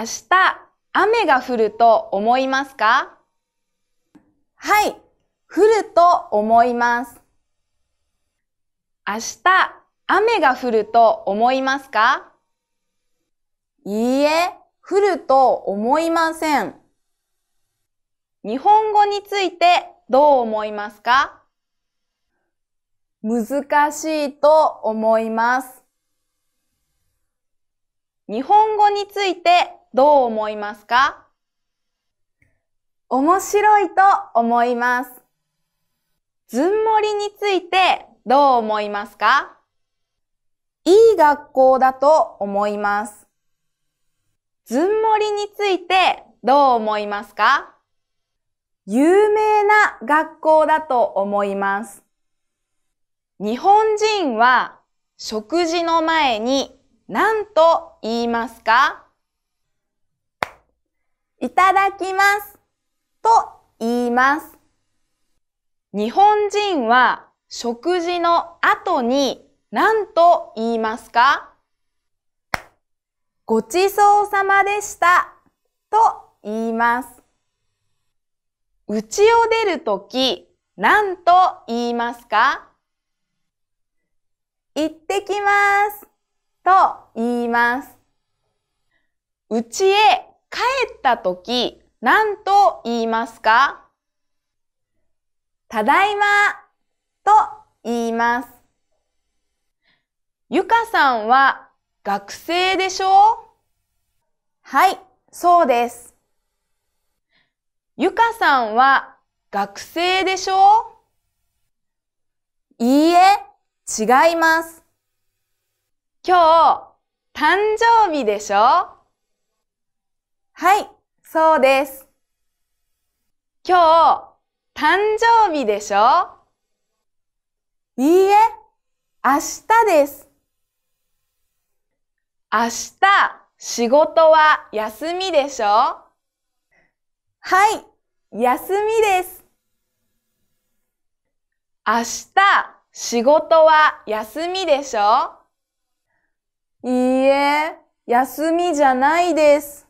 明日、雨が降ると思いますかはい、降ると思います。明日、雨が降ると思いますかいいえ、降ると思いません。日本語についてどう思いますか難しいと思います。日本語についてどう思いますか面白いと思います。ずんもりについてどう思いますかいい学校だと思います。ずんもりについてどう思いますか有名な学校だと思います。日本人は食事の前に何と言いますかいただきますと言います。日本人は食事の後に何と言いますかごちそうさまでしたと言います。うちを出るとき何と言いますか行ってきますと言います。うちへ帰った時、何と言いますかただいまと言います。ゆかさんは学生でしょうはい、そうです。ゆかさんは学生でしょういいえ、違います。今日、誕生日でしょはい、そうです。今日、誕生日でしょいいえ、明日です。明日、仕事は休みでしょはい、休みです。明日、仕事は休みでしょいいえ、休みじゃないです。